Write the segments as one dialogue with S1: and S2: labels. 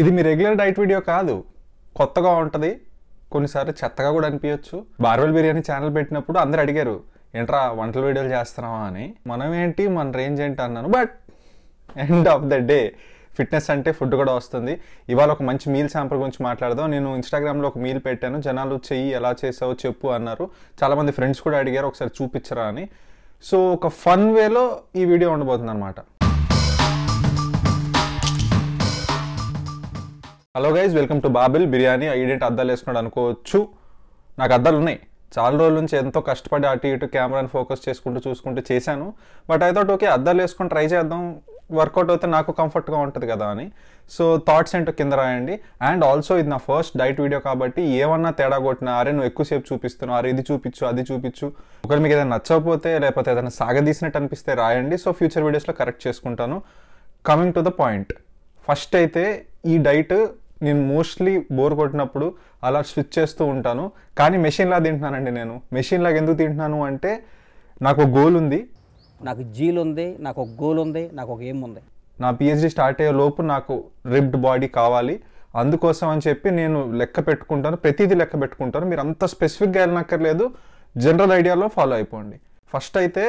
S1: ఇది మీ regular diet video కాదు కొత్తగా ఉంటుంది కొన్నిసార్లు చెత్తగా కూడా అనిపించవచ్చు బార్వెల్ బిర్యానీ ఛానల్ పెట్టినప్పుడు అందరు అడిగారు ఏంట్రా వంటల వీడియోలు చేస్తున్నావా అని మనం ఏంటి మన రేంజ్ ఏంటి అన్నాను but end of the day fitness అంటే ఫుడ్ కూడా వస్తుంది ఇవాళ ఒక మంచి మీల్ శాంపుల్ గురించి మాట్లాడదాం నేను ఇన్స్టాగ్రామ్లో ఒక మీల్ పెట్టాను జనాలు చెయ్యి ఎలా చేసావో చెప్పు అన్నారు చాలామంది ఫ్రెండ్స్ కూడా అడిగారు ఒకసారి చూపించరా అని సో ఒక ఫన్ వేలో ఈ వీడియో ఉండబోతుంది అనమాట హలో గైజ్ వెల్కమ్ టు బాబిల్ బిర్యానీ ఐడెంట్ అద్దాలు వేసుకున్నాడు అనుకోవచ్చు నాకు అద్దాలు ఉన్నాయి చాలా రోజుల నుంచి ఎంతో కష్టపడి అటు ఇటు కెమెరాని ఫోకస్ చేసుకుంటూ చూసుకుంటూ చేశాను బట్ ఐ థాట్ ఓకే అద్దాలు వేసుకొని ట్రై చేద్దాం వర్కౌట్ అయితే నాకు కంఫర్ట్గా ఉంటుంది కదా అని సో థాట్స్ ఏంటో కింద రాయండి అండ్ ఆల్సో ఇది నా ఫస్ట్ డైట్ వీడియో కాబట్టి ఏమన్నా తేడా కొట్టినా అరే నువ్వు ఎక్కువసేపు చూపిస్తున్నావు అరే ఇది చూపించు అది చూపించు ఒకరి మీకు ఏదైనా నచ్చకపోతే లేకపోతే ఏదైనా సాగదీసినట్టు అనిపిస్తే రాయండి సో ఫ్యూచర్ వీడియోస్లో కరెక్ట్ చేసుకుంటాను coming to the point first అయితే ఈ డైట్ నేను మోస్ట్లీ బోర్ కొట్టినప్పుడు అలా స్విచ్ చేస్తూ ఉంటాను కానీ మెషిన్లా తింటున్నానండి నేను మెషిన్లాగా ఎందుకు తింటున్నాను అంటే నాకు ఒక గోల్ ఉంది నాకు జీల్ ఉంది నాకు ఒక గోల్ ఉంది నాకు ఒక ఏం ఉంది నా పిహెచ్డి స్టార్ట్ అయ్యే లోపు నాకు రిబ్డ్ బాడీ కావాలి అందుకోసం అని చెప్పి నేను లెక్క పెట్టుకుంటాను ప్రతిదీ లెక్క పెట్టుకుంటాను మీరు అంత స్పెసిఫిక్గా వెళ్ళినక్కర్లేదు జనరల్ ఐడియాలో ఫాలో అయిపోండి ఫస్ట్ అయితే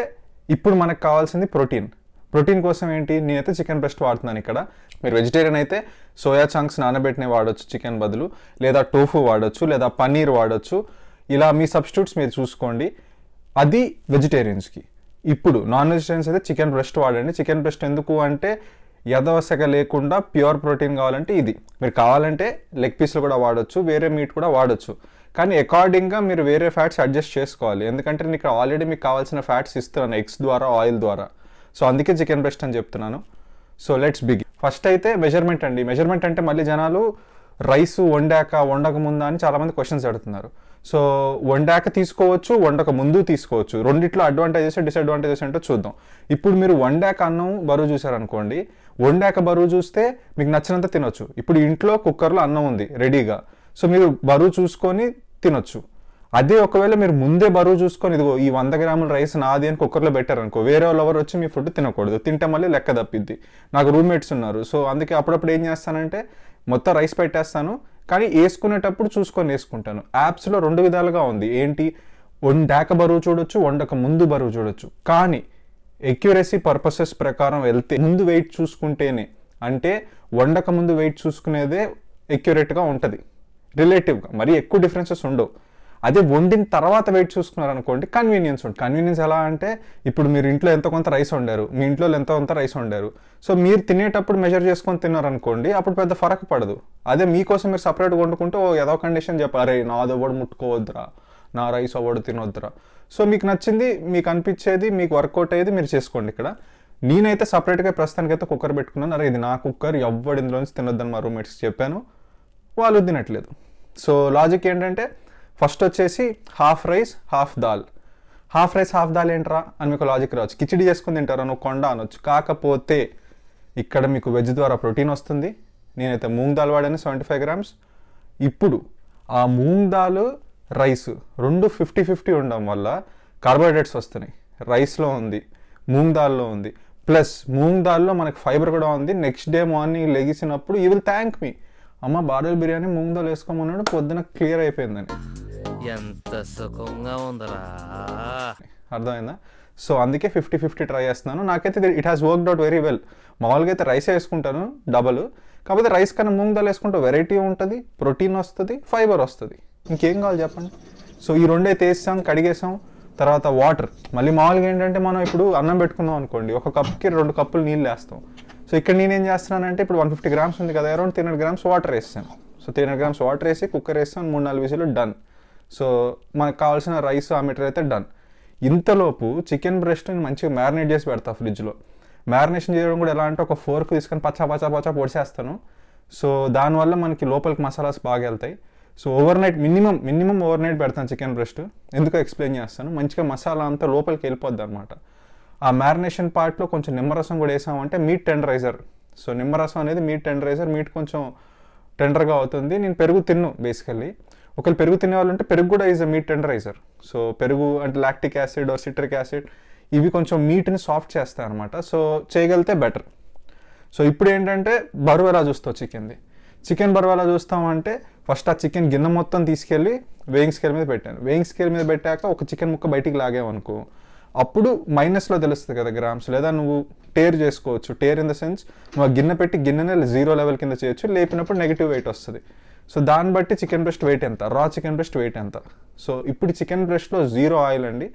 S1: ఇప్పుడు మనకు కావాల్సింది ప్రోటీన్ ప్రోటీన్ కోసం ఏంటి నేనైతే చికెన్ బ్రెస్ట్ వాడుతున్నాను ఇక్కడ మీరు వెజిటేరియన్ అయితే సోయా చంక్స్ నానబెట్టిన వాడచ్చు చికెన్ బదులు లేదా టోఫు వాడచ్చు లేదా పన్నీర్ వాడచ్చు ఇలా మీ సబ్స్టిట్యూట్స్ మీరు చూసుకోండి అది వెజిటేరియన్స్కి ఇప్పుడు నాన్ వెజిటేరియన్స్ అయితే చికెన్ బ్రెస్ట్ వాడండి చికెన్ బ్రెస్ట్ ఎందుకు అంటే యథవశక లేకుండా ప్యూర్ ప్రోటీన్ కావాలంటే ఇది మీరు కావాలంటే లెగ్ పీస్లు కూడా వాడచ్చు వేరే మీట్ కూడా వాడచ్చు కానీ అకార్డింగ్గా మీరు వేరే ఫ్యాట్స్ అడ్జస్ట్ చేసుకోవాలి ఎందుకంటే ఇక్కడ ఆల్రెడీ మీకు కావాల్సిన ఫ్యాట్స్ ఇస్తున్నాను ఎగ్స్ ద్వారా ఆయిల్ ద్వారా సో అందుకే చికెన్ బ్రెస్ట్ అని చెప్తున్నాను సో లెట్స్ బిగి ఫస్ట్ అయితే మెజర్మెంట్ అండి మెజర్మెంట్ అంటే మళ్ళీ జనాలు రైస్ వండాక వండక ముందా అని చాలామంది క్వశ్చన్స్ అడుగుతున్నారు సో వండాక తీసుకోవచ్చు వండక ముందు తీసుకోవచ్చు రెండిట్లో అడ్వాంటేజెస్ డిసడ్వాంటేజెస్ ఏంటో చూద్దాం ఇప్పుడు మీరు వండాక అన్నం బరువు చూసారనుకోండి వండాక బరువు చూస్తే మీకు నచ్చినంత తినొచ్చు ఇప్పుడు ఇంట్లో కుక్కర్లో అన్నం ఉంది రెడీగా సో మీరు బరువు చూసుకొని తినొచ్చు అదే ఒకవేళ మీరు ముందే బరువు చూసుకొని ఇదిగో ఈ వంద గ్రాముల రైస్ నాది అని కుక్కర్లో పెట్టారనుకో వేరే వాళ్ళు ఎవరు వచ్చి మీ ఫుడ్ తినకూడదు తింటే మళ్ళీ లెక్క తప్పిద్ది నాకు రూమ్మేట్స్ ఉన్నారు సో అందుకే అప్పుడప్పుడు ఏం చేస్తానంటే మొత్తం రైస్ పెట్టేస్తాను కానీ వేసుకునేటప్పుడు చూసుకొని వేసుకుంటాను యాప్స్లో రెండు విధాలుగా ఉంది ఏంటి వండాక బరువు చూడొచ్చు వండక ముందు బరువు చూడొచ్చు కానీ ఎక్యురసీ పర్పసెస్ ప్రకారం వెళ్తే ముందు వెయిట్ చూసుకుంటేనే అంటే వండక ముందు వెయిట్ చూసుకునేదే ఎక్యురేట్గా ఉంటుంది రిలేటివ్గా మరీ ఎక్కువ డిఫరెన్సెస్ ఉండవు అదే వండిన తర్వాత వెయిట్ చూసుకున్నారు అనుకోండి కన్వీనియన్స్ ఉంటుంది కన్వీనియన్స్ ఎలా అంటే ఇప్పుడు మీరు ఇంట్లో ఎంత కొంత రైస్ వండారు మీ ఇంట్లో ఎంత కొంత రైస్ వండారు సో మీరు తినేటప్పుడు మెజర్ చేసుకొని తిన్నారనుకోండి అప్పుడు పెద్ద ఫరక్ పడదు అదే మీకోసం మీరు సపరేట్గా వండుకుంటే ఏదో కండిషన్ చెప్పారు అరే నాది ఎవడు ముట్టుకోవద్దురా నా రైస్ అవ్వడు తినొద్దురా సో మీకు నచ్చింది మీకు అనిపించేది మీకు వర్కౌట్ అయ్యేది మీరు చేసుకోండి ఇక్కడ నేనైతే సపరేట్గా ప్రస్తుతానికైతే కుక్కర్ పెట్టుకున్నాను అరే ఇది నా కుక్కర్ ఎవ్వడి ఇందులోంచి తినొద్దని మా రూమ్మేట్స్ చెప్పాను వాళ్ళు తినట్లేదు సో లాజిక్ ఏంటంటే ఫస్ట్ వచ్చేసి half rice half dal half rice half dal ఏంట్రా అని మీకు లాజిక్ రావచ్చు కిచిడి చేసుకుని తింటారా నువ్వు కొండ అనొచ్చు కాకపోతే ఇక్కడ మీకు వెజ్ ద్వారా ప్రోటీన్ వస్తుంది నేనైతే మూంగ్ దాల్ వాడాను సెవెంటీ ఫైవ్ గ్రామ్స్ ఇప్పుడు ఆ మూంగ్ దాల్ రైస్ రెండు ఫిఫ్టీ ఫిఫ్టీ ఉండడం వల్ల కార్బోహైడ్రేట్స్ వస్తున్నాయి రైస్లో ఉంది మూంగ్ దాల్లో ఉంది ప్లస్ మూంగ్ దాల్లో మనకు ఫైబర్ కూడా ఉంది నెక్స్ట్ డే మార్నింగ్ లెగిసినప్పుడు యూ విల్ థ్యాంక్ మీ అమ్మ బారెల్ బిర్యానీ ముందు వేసుకోమన్నాడు పొద్దున క్లియర్ అయిపోయిందని ఎంత సుఖంగా ఉందరా అర్థమైందా సో అందుకే ఫిఫ్టీ ఫిఫ్టీ ట్రై చేస్తున్నాను నాకైతే it has worked out very well మామూలుగా అయితే రైస్ వేసుకుంటాను డబల్ కాకపోతే రైస్ కన్నా మూంగ్ దాల్ వేసుకుంటే వెరైటీ ఉంటుంది ప్రోటీన్ వస్తుంది ఫైబర్ వస్తుంది ఇంకేం కావాలి చెప్పండి సో ఈ రెండే తీసాం కడిగేసాం తర్వాత వాటర్ మళ్ళీ మామూలుగా ఏంటంటే మనం ఇప్పుడు అన్నం పెట్టుకుందాం అనుకోండి ఒక కప్కి రెండు కప్పులు నీళ్ళు వేస్తాం సో ఇక్కడ నేను ఏం చేస్తున్నానంటే ఇప్పుడు వన్ ఫిఫ్టీ గ్రామ్స్ ఉంది కదా around three hundred grams water వేస్తాను so three hundred grams water వేసి కుక్కర్ వేస్తాను మూడు నాలుగు విసులు డన్ సో మనకు కావాల్సిన రైస్ ఆ మీటర్ అయితే డన్ ఇంతలోపు చికెన్ నేను మంచిగా మ్యారినేట్ చేసి పెడతా ఫ్రిడ్జ్లో మ్యారినేషన్ చేయడం కూడా ఎలా అంటే ఒక ఫోర్క్ తీసుకొని పచ్చా పచ్చా పచ్చా పొడిచేస్తాను సో దానివల్ల మనకి లోపలికి మసాలాస్ బాగా వెళ్తాయి so overnight minimum minimum overnight పెడతాను చికెన్ బ్రెస్ట్ ఎందుకు ఎక్స్ప్లెయిన్ చేస్తాను మంచిగా మసాలా అంతా లోపలికి వెళ్ళిపోద్ది అనమాట ఆ మ్యారినేషన్ పార్ట్లో కొంచెం నిమ్మరసం కూడా వేసామంటే మీట్ టెండరైజర్ సో నిమ్మరసం అనేది మీట్ టెండరైజర్ మీట్ కొంచెం టెండర్గా అవుతుంది నేను పెరుగు తిన్ను బేసికల్లీ ఒకవేళ పెరుగు తినే వాళ్ళంటే పెరుగు కూడా is a meat tenderiser so పెరుగు అంటే lactic acid or citric acid ఇవి కొంచెం మీట్ని సాఫ్ట్ చేస్తాయి అనమాట సో చేయగలితే బెటర్ సో ఇప్పుడు ఏంటంటే బరువు ఎలా చూస్తావు చికెన్ది చికెన్ బరువు ఎలా చూస్తామంటే ఫస్ట్ ఆ చికెన్ గిన్నె మొత్తం తీసుకెళ్ళి వేయింగ్ స్కేల్ మీద పెట్టాను వేయింగ్ స్కేల్ మీద పెట్టాక ఒక చికెన్ ముక్క బయటికి లాగేవనుకో అప్పుడు మైనస్లో తెలుస్తుంది కదా గ్రామ్స్ లేదా నువ్వు టేర్ చేసుకోవచ్చు టేర్ ఇన్ ద సెన్స్ నువ్వు గిన్నె పెట్టి గిన్నెనే జీరో లెవెల్ కింద చేయొచ్చు లేపినప్పుడు నెగిటివ్ వెయిట్ వస్తుంది సో దాన్ని బట్టి చికెన్ బ్రెస్ట్ వెయిట్ ఎంత రా చికెన్ బ్రెస్ట్ వెయిట్ ఎంత సో ఇప్పుడు చికెన్ బ్రెస్ట్లో జీరో ఆయిల్ అండి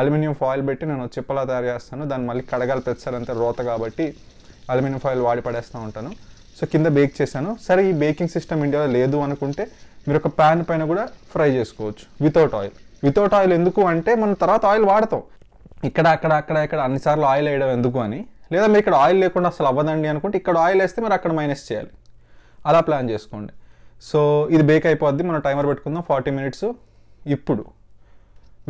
S1: అల్యూమినియం ఫాయిల్ పెట్టి నేను చిప్పలా తయారు చేస్తాను దాన్ని మళ్ళీ కడగాలి పెంచాలంటే రోత కాబట్టి అల్యూమినియం ఫాయిల్ వాడి పడేస్తూ ఉంటాను సో కింద బేక్ చేశాను సరే ఈ బేకింగ్ సిస్టమ్ ఇండియాలో లేదు అనుకుంటే మీరు ఒక ప్యాన్ పైన కూడా ఫ్రై చేసుకోవచ్చు వితౌట్ ఆయిల్ వితౌట్ ఆయిల్ ఎందుకు అంటే మనం తర్వాత ఆయిల్ వాడతాం ఇక్కడ అక్కడ అక్కడ ఇక్కడ అన్నిసార్లు ఆయిల్ వేయడం ఎందుకు అని లేదా మీరు ఇక్కడ ఆయిల్ లేకుండా అసలు అవ్వదండి అనుకుంటే ఇక్కడ ఆయిల్ వేస్తే మీరు అక్కడ మైనస్ చేయాలి అలా ప్లాన్ చేసుకోండి సో ఇది బేక్ అయిపోద్ది మనం టైమర్ పెట్టుకుందాం ఫార్టీ మినిట్స్ ఇప్పుడు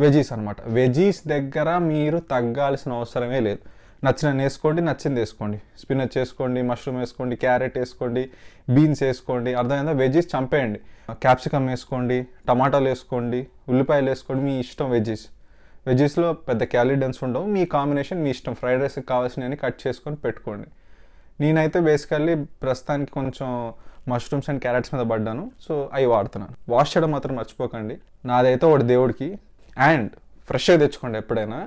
S1: వెజీస్ అనమాట వెజీస్ దగ్గర మీరు తగ్గాల్సిన అవసరమే లేదు నచ్చిన వేసుకోండి నచ్చింది వేసుకోండి స్పినచ్ వేసుకోండి మష్రూమ్ వేసుకోండి క్యారెట్ వేసుకోండి బీన్స్ వేసుకోండి అర్థమైందా వెజీస్ చంపేయండి క్యాప్సికమ్ వేసుకోండి టమాటాలు వేసుకోండి ఉల్లిపాయలు వేసుకోండి మీ ఇష్టం వెజీస్ వెజెస్లో పెద్ద క్యాలరీ డెన్స్ ఉండవు మీ కాంబినేషన్ మీ ఇష్టం ఫ్రైడ్ రైస్కి కావాల్సినవి కట్ చేసుకొని పెట్టుకోండి నేనైతే బేసికల్లీ ప్రస్తుతానికి కొంచెం మష్రూమ్స్ అండ్ క్యారెట్స్ మీద పడ్డాను సో అవి వాడుతున్నాను వాష్ చేయడం మాత్రం మర్చిపోకండి నాదైతే ఒకటి దేవుడికి అండ్ ఫ్రెష్గా తెచ్చుకోండి ఎప్పుడైనా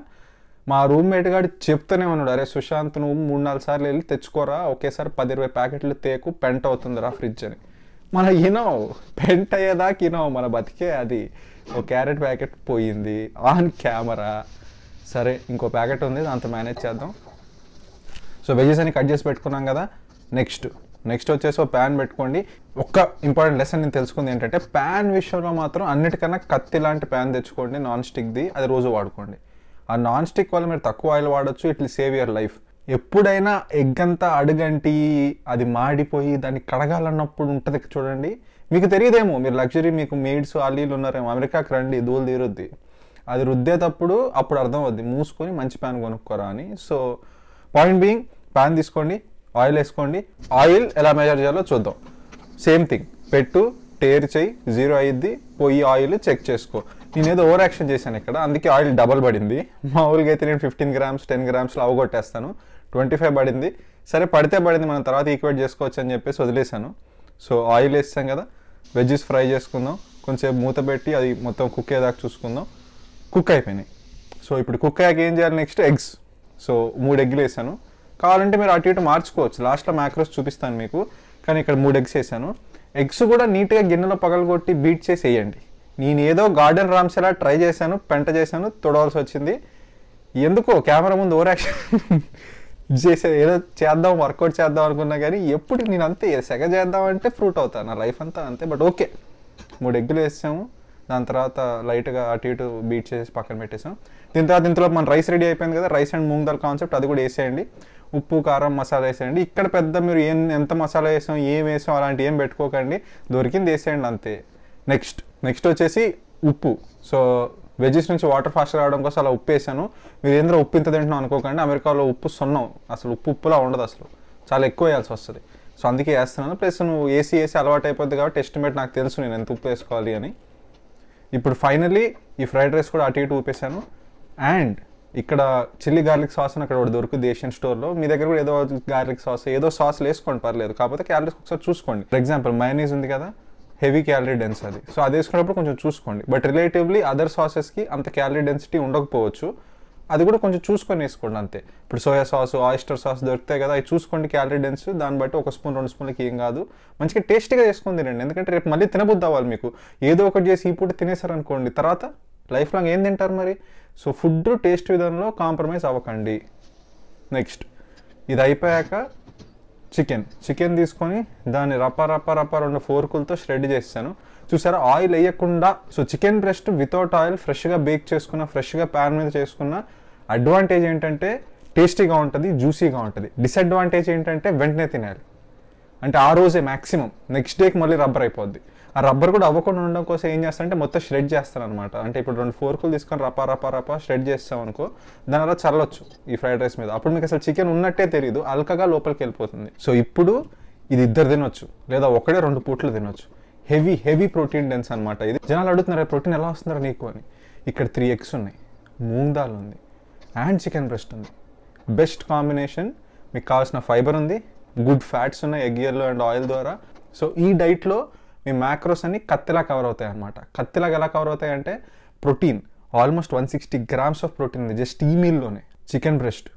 S1: మా రూమ్మేట్ గారు చెప్తూనే ఉన్నాడు అరే సుశాంత్ నువ్వు మూడు నాలుగు సార్లు వెళ్ళి తెచ్చుకోరా ఒకేసారి పది ఇరవై ప్యాకెట్లు తేకు పెంట్ అవుతుందిరా ఫ్రిడ్జ్ అని మన ఇనో పెంట్ అయ్యేదాకా ఇనో మన బతికే అది ఓ క్యారెట్ ప్యాకెట్ పోయింది ఆన్ కెమెరా సరే ఇంకో ప్యాకెట్ ఉంది దాంతో మేనేజ్ చేద్దాం సో వెజెస్ అని కట్ చేసి పెట్టుకున్నాం కదా నెక్స్ట్ నెక్స్ట్ వచ్చేసి ఒక ప్యాన్ పెట్టుకోండి ఒక్క ఇంపార్టెంట్ లెసన్ నేను తెలుసుకుంది ఏంటంటే ప్యాన్ విషయంలో మాత్రం అన్నిటికన్నా కత్తి లాంటి ప్యాన్ తెచ్చుకోండి నాన్ స్టిక్ది అది రోజు వాడుకోండి ఆ నాన్ స్టిక్ వల్ల మీరు తక్కువ ఆయిల్ వాడచ్చు it will save your life ఎప్పుడైనా ఎగ్ అంతా అడుగంటి అది మాడిపోయి దాన్ని కడగాలన్నప్పుడు ఉంటుంది చూడండి మీకు తెలియదేమో మీరు లగ్జరీ మీకు మెయిడ్స్ అల్లీలు ఉన్నారేమో అమెరికాకి రండి దూలు తీరుద్ది అది రుద్దేటప్పుడు అప్పుడు అర్థం అవుద్ది మూసుకొని మంచి ప్యాన్ కొనుక్కోరా అని సో పాయింట్ బీయింగ్ ప్యాన్ తీసుకోండి ఆయిల్ వేసుకోండి ఆయిల్ ఎలా మెజర్ చేయాలో చూద్దాం సేమ్ థింగ్ పెట్టు టేర్ చేయి జీరో అయ్యిద్ది పోయి ఆయిల్ చెక్ చేసుకో నేను ఏదో ఓవర్ యాక్షన్ చేశాను ఇక్కడ అందుకే ఆయిల్ డబల్ పడింది మామూలుగా అయితే నేను ఫిఫ్టీన్ గ్రామ్స్ టెన్ గ్రామ్స్లో అవగొట్టేస్తాను ట్వంటీ ఫైవ్ పడింది సరే పడితే పడింది మనం తర్వాత ఈక్వేట్ చేసుకోవచ్చు అని చెప్పేసి వదిలేశాను సో ఆయిల్ వేస్తాం కదా వెజ్జెస్ ఫ్రై చేసుకుందాం కొంచెంసేపు మూత పెట్టి అది మొత్తం కుక్ అయ్యేదాకా చూసుకుందాం కుక్ అయిపోయినాయి సో ఇప్పుడు కుక్ అయ్యాక ఏం చేయాలి నెక్స్ట్ ఎగ్స్ సో మూడు ఎగ్లు వేసాను కావాలంటే మీరు అటు ఇటు మార్చుకోవచ్చు లాస్ట్లో మ్యాక్రోస్ చూపిస్తాను మీకు కానీ ఇక్కడ మూడు ఎగ్స్ వేసాను ఎగ్స్ కూడా నీట్గా గిన్నెలో పగలగొట్టి బీట్ చేసి వేయండి నేను ఏదో గార్డెన్ రామ్సెలా ట్రై చేశాను పెంట చేశాను తొడవలసి వచ్చింది ఎందుకో కెమెరా ముందు ఓవర్ యాక్షన్ చేసే ఏదో చేద్దాం వర్కౌట్ చేద్దాం అనుకున్నా కానీ ఎప్పుడు నేను అంతే సెగ చేద్దాం అంటే ఫ్రూట్ అవుతాను నా లైఫ్ అంతా అంతే బట్ ఓకే మూడు ఎగ్గులు వేసాము దాని తర్వాత లైట్గా అటు ఇటు బీట్ చేసి పక్కన పెట్టేసాం దీని తర్వాత ఇంతలో మన రైస్ రెడీ అయిపోయింది కదా rice and moong dal concept అది కూడా వేసేయండి ఉప్పు కారం మసాలా వేసేయండి ఇక్కడ పెద్ద మీరు ఏం ఎంత మసాలా వేసాం ఏం వేసాం అలాంటివి ఏం పెట్టుకోకండి దొరికింది వేసేయండి అంతే నెక్స్ట్ నెక్స్ట్ వచ్చేసి ఉప్పు సో వెజెస్ నుంచి వాటర్ ఫాస్ట్ రావడం కోసం అలా ఉప్పు వేసాను మీరు ఏంద్రో ఉప్పు ఇంత తింటున్నాం అనుకోకండి అమెరికాలో ఉప్పు సున్నం అసలు ఉప్పు ఉప్పులా ఉండదు అసలు చాలా ఎక్కువ వేయాల్సి వస్తుంది సో అందుకే వేస్తున్నాను ప్లస్ నువ్వు ఏసీ వేసి అలవాటు అయిపోద్ది కాబట్టి ఎస్టిమేట్ నాకు తెలుసు నేను ఎంత ఉప్పు వేసుకోవాలి అని ఇప్పుడు ఫైనలీ ఈ ఫ్రైడ్ రైస్ కూడా అటు ఇటు ఊపేశాను అండ్ ఇక్కడ చిల్లీ గార్లిక్ సాస్ అని అక్కడ ఒకటి దొరుకుతుంది ఏషియన్ స్టోర్లో మీ దగ్గర కూడా ఏదో గార్లిక్ సాస్ ఏదో సాస్ వేసుకోండి పర్లేదు కాకపోతే క్యాలరీస్ ఒకసారి చూసుకోండి ఫర్ ఎగ్జాంపుల్ మయనీస్ ఉంది కదా హెవీ క్యాలరీ డెన్స్ అది సో అది వేసుకున్నప్పుడు కొంచెం చూసుకోండి బట్ రిలేటివ్లీ అదర్ సాసెస్కి అంత క్యాలరీ డెన్సిటీ ఉండకపోవచ్చు అది కూడా కొంచెం చూసుకొని వేసుకోండి అంతే ఇప్పుడు సోయా సాస్ ఆయిస్టర్ సాస్ దొరుకుతాయి కదా అవి చూసుకోండి క్యాలరీ డెన్స్ దాన్ని బట్టి ఒక స్పూన్ రెండు స్పూన్లకి ఏం కాదు మంచిగా టేస్టీగా చేసుకొని తినండి ఎందుకంటే రేపు మళ్ళీ తినబుద్ది అవ్వాలి మీకు ఏదో ఒకటి చేసి ఈ పూట తినేసారనుకోండి తర్వాత లైఫ్ లాంగ్ ఏం తింటారు మరి సో ఫుడ్ టేస్ట్ విధానంలో కాంప్రమైజ్ అవ్వకండి నెక్స్ట్ ఇది అయిపోయాక చికెన్ చికెన్ తీసుకొని దాన్ని రప్ప రప్ప రప్ప రెండు ఫోర్కులతో షెడ్ చేస్తాను చూసారా ఆయిల్ వేయకుండా so chicken breast without oil ఫ్రెష్గా బేక్ చేసుకున్న ఫ్రెష్గా ప్యాన్ మీద చేసుకున్న అడ్వాంటేజ్ ఏంటంటే టేస్టీగా ఉంటుంది జ్యూసీగా ఉంటుంది డిసడ్వాంటేజ్ ఏంటంటే వెంటనే తినాలి అంటే ఆ రోజే మ్యాక్సిమం నెక్స్ట్ డేకి మళ్ళీ రబ్బర్ అయిపోద్ది ఆ రబ్బర్ కూడా అవ్వకుండా ఉండడం కోసం ఏం చేస్తారంటే మొత్తం షెడ్ చేస్తారు అనమాట అంటే ఇప్పుడు రెండు ఫోర్కులు తీసుకొని రపా రపా రపా షెడ్ చేస్తాం అనుకో దాని అలా చల్లొచ్చు ఈ ఫ్రైడ్ రైస్ మీద అప్పుడు మీకు అసలు చికెన్ ఉన్నట్టే తెలియదు అల్కగా లోపలికి వెళ్ళిపోతుంది సో ఇప్పుడు ఇది ఇద్దరు తినొచ్చు లేదా ఒకటే రెండు పూట్లు తినొచ్చు హెవీ హెవీ ప్రోటీన్ డెన్స్ అనమాట ఇది జనాలు అడుగుతున్నారు ప్రోటీన్ ఎలా వస్తున్నారు నీకు అని ఇక్కడ త్రీ ఎగ్స్ ఉన్నాయి మూంగ్ దాల్ ఉంది అండ్ చికెన్ బ్రెస్ట్ ఉంది బెస్ట్ కాంబినేషన్ మీకు కావాల్సిన ఫైబర్ ఉంది గుడ్ ఫ్యాట్స్ ఉన్నాయి ఎగ్ ఎల్లో అండ్ ఆయిల్ ద్వారా సో ఈ డైట్లో మీ మ్యాక్రోస్ అన్ని కత్తిలా కవర్ అవుతాయి అనమాట కత్తిలాగా ఎలా కవర్ అవుతాయి అంటే protein almost one sixty grams of protein ఉంది జస్ట్ ఈ మీల్లోనే chicken breast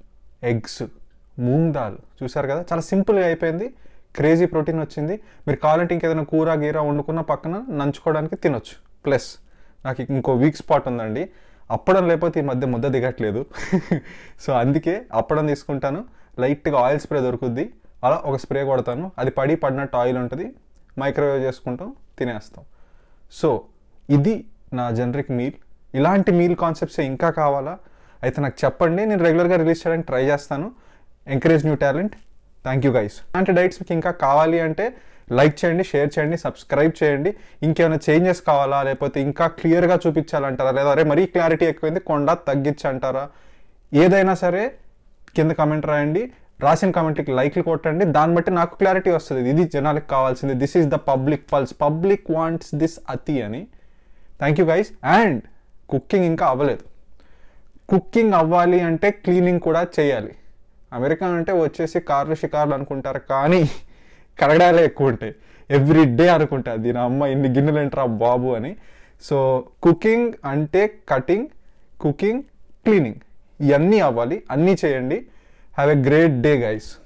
S1: eggs moong dal చూసారు కదా చాలా సింపుల్గా అయిపోయింది క్రేజీ ప్రోటీన్ వచ్చింది మీరు కావాలంటే ఇంకేదైనా కూర గీర వండుకున్న పక్కన నంచుకోవడానికి తినొచ్చు ప్లస్ నాకు ఇంకో వీక్ స్పాట్ ఉందండి అప్పడం లేకపోతే ఈ మధ్య ముద్ద దిగట్లేదు సో అందుకే అప్పడం తీసుకుంటాను లైట్గా ఆయిల్ స్ప్రే దొరుకుద్ది అలా ఒక స్ప్రే కొడతాను అది పడి పడినట్టు ఆయిల్ ఉంటుంది మైక్రోవేవ్ చేసుకుంటాం తినేస్తాం సో ఇది నా జనరిక్ మీల్ ఇలాంటి మీల్ కాన్సెప్ట్స్ ఇంకా కావాలా అయితే నాకు చెప్పండి నేను రెగ్యులర్గా రిలీజ్ చేయడానికి ట్రై చేస్తాను encourage new talent thank you guys ఇలాంటి డైట్స్ మీకు ఇంకా కావాలి అంటే లైక్ చేయండి షేర్ చేయండి సబ్స్క్రైబ్ చేయండి ఇంకేమైనా చేంజెస్ కావాలా లేకపోతే ఇంకా క్లియర్గా చూపించాలంటారా లేదా అరే మరీ క్లారిటీ ఎక్కువైంది కొండ తగ్గించంటారా ఏదైనా సరే కింద కమెంట్ రాయండి రాసిన కామెంట్కి లైక్లు కొట్టండి దాన్ని బట్టి నాకు క్లారిటీ వస్తుంది ఇది జనాలకు కావాల్సింది this is the public pulse public wants this అతి అని thank you guys and cooking ఇంకా అవ్వలేదు కుకింగ్ అవ్వాలి అంటే క్లీనింగ్ కూడా చేయాలి అమెరికా అంటే వచ్చేసి కార్లు షికార్లు అనుకుంటారు కానీ కరడాలే ఎక్కువ ఉంటాయి ఎవ్రీ డే అనుకుంటారు దీని అమ్మ ఇన్ని గిన్నెలు ఏంట్రా బాబు అని సో కుకింగ్ అంటే కటింగ్ కుకింగ్ క్లీనింగ్ ఇవన్నీ అవ్వాలి అన్నీ చేయండి Have a great day, guys.